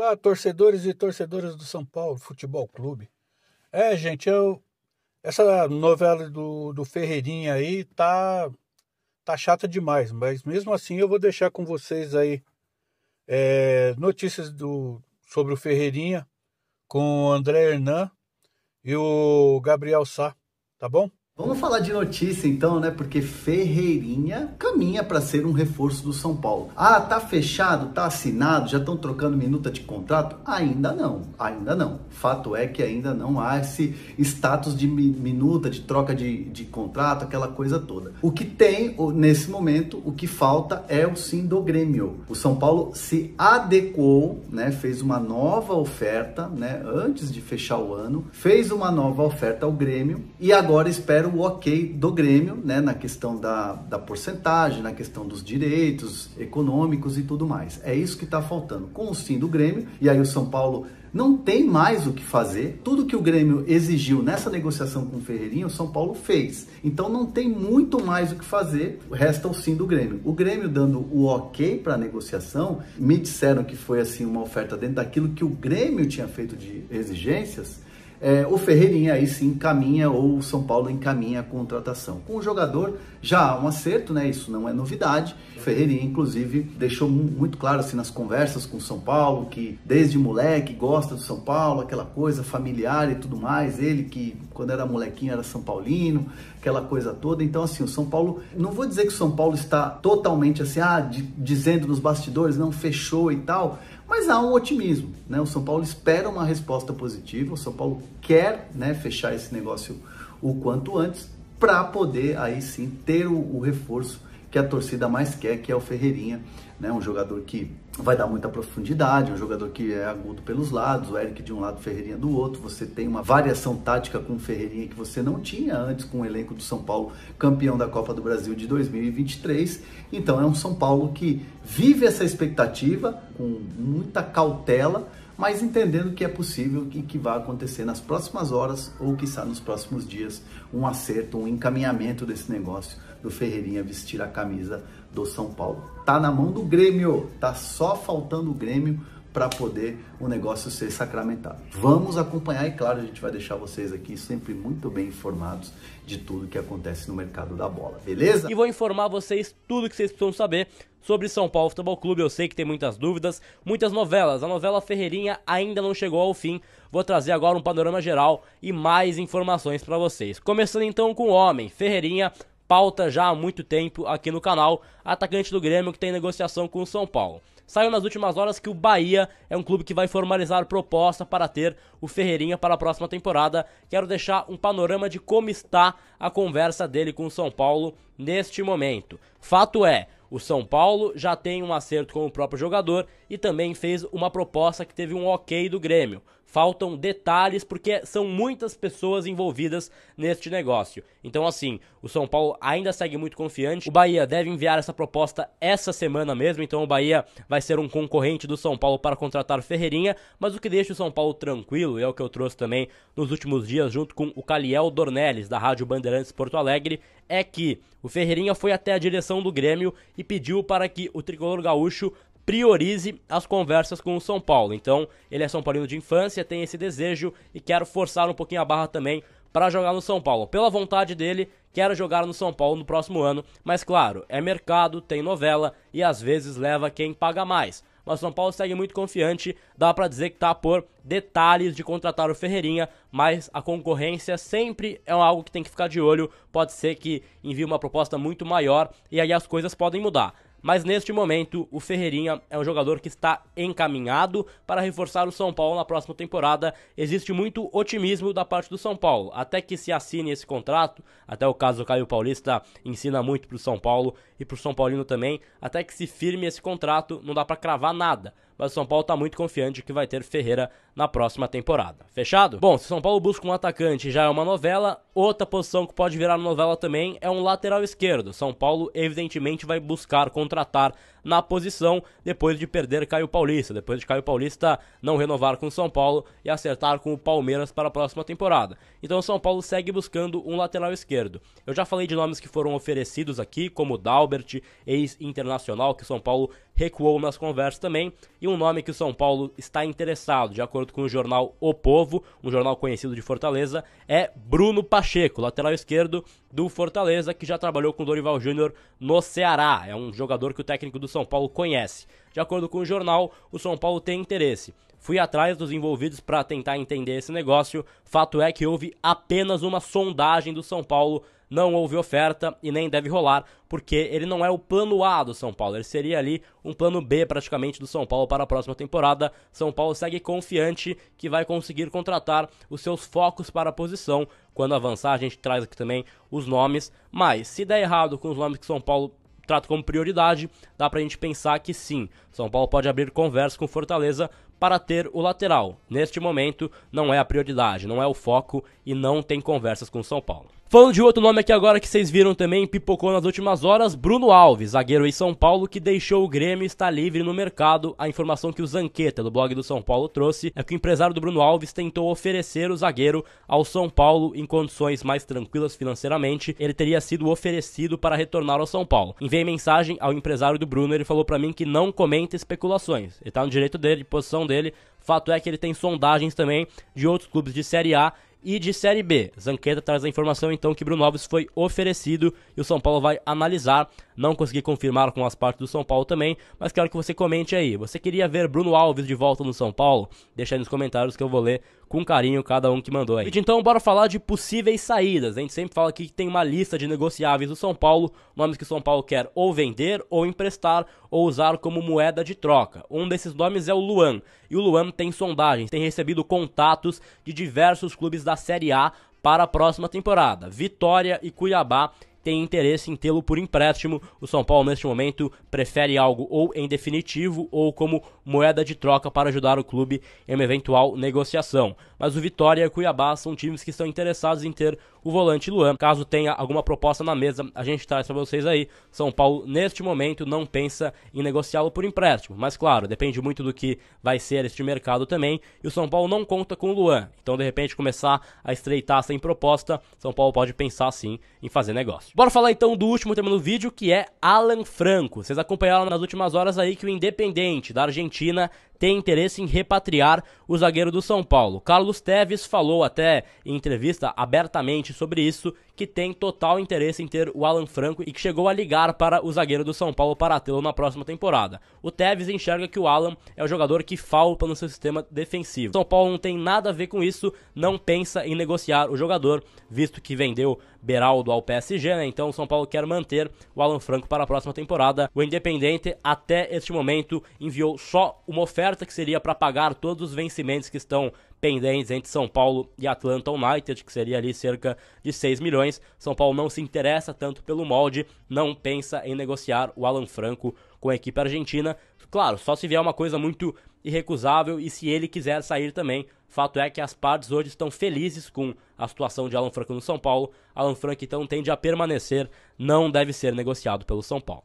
Olá, torcedores e torcedoras do São Paulo Futebol Clube. É, gente, eu essa novela do, do Ferreirinha aí tá tá chata demais, mas mesmo assim eu vou deixar com vocês aí é, notícias do sobre o Ferreirinha com o André Hernan e o Gabriel Sá, tá bom? Vamos falar de notícia então, né? Porque Ferreirinha caminha para ser um reforço do São Paulo. Ah, tá fechado, tá assinado, já estão trocando minuta de contrato? Ainda não, ainda não. Fato é que ainda não há esse status de minuta, de troca de, de contrato, aquela coisa toda. O que tem nesse momento, o que falta é o sim do Grêmio. O São Paulo se adequou, né? Fez uma nova oferta, né? Antes de fechar o ano, fez uma nova oferta ao Grêmio e agora espera era o ok do Grêmio, né, na questão da, da porcentagem, na questão dos direitos econômicos e tudo mais. É isso que está faltando. Com o sim do Grêmio, e aí o São Paulo não tem mais o que fazer. Tudo que o Grêmio exigiu nessa negociação com o Ferreirinho, o São Paulo fez. Então não tem muito mais o que fazer, resta o sim do Grêmio. O Grêmio dando o ok para a negociação, me disseram que foi assim uma oferta dentro daquilo que o Grêmio tinha feito de exigências é, o Ferreirinha aí sim encaminha ou o São Paulo encaminha a contratação. Com o jogador já há um acerto, né? Isso não é novidade. O Ferreirinha, inclusive, deixou muito claro assim nas conversas com o São Paulo que desde moleque gosta do São Paulo, aquela coisa familiar e tudo mais. Ele que quando era molequinho era São Paulino, aquela coisa toda. Então, assim, o São Paulo, não vou dizer que o São Paulo está totalmente assim, ah, de, dizendo nos bastidores, não fechou e tal, mas há um otimismo, né? O São Paulo espera uma resposta positiva, o São Paulo quer, né, fechar esse negócio o quanto antes para poder aí sim ter o, o reforço que a torcida mais quer, que é o Ferreirinha, né? Um jogador que vai dar muita profundidade, um jogador que é agudo pelos lados, o Eric de um lado, Ferreirinha do outro, você tem uma variação tática com o Ferreirinha que você não tinha antes com o elenco do São Paulo, campeão da Copa do Brasil de 2023. Então é um São Paulo que vive essa expectativa com muita cautela, mas entendendo que é possível e que vai acontecer nas próximas horas ou que está nos próximos dias um acerto, um encaminhamento desse negócio do Ferreirinha vestir a camisa do São Paulo. Tá na mão do Grêmio, tá só faltando o Grêmio para poder o negócio ser sacramentado. Vamos acompanhar e claro, a gente vai deixar vocês aqui sempre muito bem informados de tudo que acontece no mercado da bola, beleza? E vou informar vocês tudo que vocês precisam saber sobre São Paulo Futebol Clube. Eu sei que tem muitas dúvidas, muitas novelas. A novela Ferreirinha ainda não chegou ao fim. Vou trazer agora um panorama geral e mais informações para vocês. Começando então com o Homem Ferreirinha pauta já há muito tempo aqui no canal, atacante do Grêmio que tem negociação com o São Paulo. Saiu nas últimas horas que o Bahia é um clube que vai formalizar proposta para ter o Ferreirinha para a próxima temporada. Quero deixar um panorama de como está a conversa dele com o São Paulo neste momento. Fato é, o São Paulo já tem um acerto com o próprio jogador e também fez uma proposta que teve um ok do Grêmio. Faltam detalhes porque são muitas pessoas envolvidas neste negócio. Então, assim, o São Paulo ainda segue muito confiante. O Bahia deve enviar essa proposta essa semana mesmo. Então, o Bahia vai ser um concorrente do São Paulo para contratar Ferreirinha. Mas o que deixa o São Paulo tranquilo, e é o que eu trouxe também nos últimos dias, junto com o Caliel Dornelles, da Rádio Bandeirantes Porto Alegre, é que o Ferreirinha foi até a direção do Grêmio e pediu para que o tricolor gaúcho priorize as conversas com o São Paulo. Então, ele é São Paulino de infância, tem esse desejo e quero forçar um pouquinho a barra também para jogar no São Paulo. Pela vontade dele, quero jogar no São Paulo no próximo ano, mas claro, é mercado, tem novela e às vezes leva quem paga mais. Mas o São Paulo segue muito confiante, dá para dizer que tá por detalhes de contratar o Ferreirinha, mas a concorrência sempre é algo que tem que ficar de olho. Pode ser que envie uma proposta muito maior e aí as coisas podem mudar. Mas neste momento, o Ferreirinha é um jogador que está encaminhado para reforçar o São Paulo na próxima temporada. Existe muito otimismo da parte do São Paulo. Até que se assine esse contrato, até o caso do Caio Paulista ensina muito para o São Paulo e para o São Paulino também. Até que se firme esse contrato, não dá para cravar nada mas o São Paulo está muito confiante que vai ter Ferreira na próxima temporada. Fechado? Bom, se o São Paulo busca um atacante já é uma novela, outra posição que pode virar novela também é um lateral esquerdo. São Paulo, evidentemente, vai buscar contratar na posição depois de perder Caio Paulista, depois de Caio Paulista não renovar com o São Paulo e acertar com o Palmeiras para a próxima temporada. Então o São Paulo segue buscando um lateral esquerdo. Eu já falei de nomes que foram oferecidos aqui, como Dalbert, ex-internacional, que o São Paulo recuou nas conversas também, e um nome que o São Paulo está interessado, de acordo com o jornal O Povo, um jornal conhecido de Fortaleza, é Bruno Pacheco, lateral esquerdo do Fortaleza, que já trabalhou com Dorival Júnior no Ceará. É um jogador que o técnico do São Paulo conhece. De acordo com o jornal, o São Paulo tem interesse. Fui atrás dos envolvidos para tentar entender esse negócio. Fato é que houve apenas uma sondagem do São Paulo. Não houve oferta e nem deve rolar, porque ele não é o plano A do São Paulo. Ele seria ali um plano B praticamente do São Paulo para a próxima temporada. São Paulo segue confiante que vai conseguir contratar os seus focos para a posição. Quando avançar, a gente traz aqui também os nomes. Mas se der errado com os nomes que São Paulo trata como prioridade, dá pra gente pensar que sim, São Paulo pode abrir conversa com Fortaleza para ter o lateral. Neste momento, não é a prioridade, não é o foco e não tem conversas com o São Paulo. Falando de outro nome aqui agora que vocês viram também, pipocou nas últimas horas, Bruno Alves, zagueiro em São Paulo, que deixou o Grêmio e está livre no mercado. A informação que o Zanqueta, do blog do São Paulo, trouxe é que o empresário do Bruno Alves tentou oferecer o zagueiro ao São Paulo em condições mais tranquilas financeiramente. Ele teria sido oferecido para retornar ao São Paulo. Enviei mensagem ao empresário do Bruno, ele falou para mim que não comenta especulações. Ele está no direito dele, de posição dele, Fato é que ele tem sondagens também de outros clubes de Série A e de Série B, Zanqueta traz a informação então que Bruno Alves foi oferecido e o São Paulo vai analisar não consegui confirmar com as partes do São Paulo também, mas quero que você comente aí. Você queria ver Bruno Alves de volta no São Paulo? Deixa aí nos comentários que eu vou ler com carinho cada um que mandou aí. então bora falar de possíveis saídas. A gente sempre fala aqui que tem uma lista de negociáveis do São Paulo, nomes que o São Paulo quer ou vender, ou emprestar, ou usar como moeda de troca. Um desses nomes é o Luan, e o Luan tem sondagens, tem recebido contatos de diversos clubes da Série A para a próxima temporada. Vitória e Cuiabá tem interesse em tê-lo por empréstimo. O São Paulo, neste momento, prefere algo ou em definitivo ou como moeda de troca para ajudar o clube em uma eventual negociação mas o Vitória e o Cuiabá são times que estão interessados em ter o volante Luan. Caso tenha alguma proposta na mesa, a gente traz para vocês aí. São Paulo, neste momento, não pensa em negociá-lo por empréstimo, mas claro, depende muito do que vai ser este mercado também. E o São Paulo não conta com o Luan, então de repente começar a estreitar sem proposta, São Paulo pode pensar sim em fazer negócio. Bora falar então do último tema do vídeo que é Alan Franco. Vocês acompanharam nas últimas horas aí que o Independente da Argentina tem interesse em repatriar o zagueiro do São Paulo. Carlos Teves falou até em entrevista abertamente sobre isso, que tem total interesse em ter o Alan Franco e que chegou a ligar para o zagueiro do São Paulo para tê-lo na próxima temporada. O Teves enxerga que o Alan é o jogador que falta no seu sistema defensivo. São Paulo não tem nada a ver com isso, não pensa em negociar o jogador, visto que vendeu Beraldo ao PSG, né? Então o São Paulo quer manter o Alan Franco para a próxima temporada. O Independente, até este momento, enviou só uma oferta que seria para pagar todos os vencimentos que estão pendentes entre São Paulo e Atlanta United, que seria ali cerca de 6 milhões. São Paulo não se interessa tanto pelo molde, não pensa em negociar o Alan Franco com a equipe argentina. Claro, só se vier uma coisa muito irrecusável e se ele quiser sair também. Fato é que as partes hoje estão felizes com a situação de Alan Franco no São Paulo. Alan Franco então tende a permanecer, não deve ser negociado pelo São Paulo.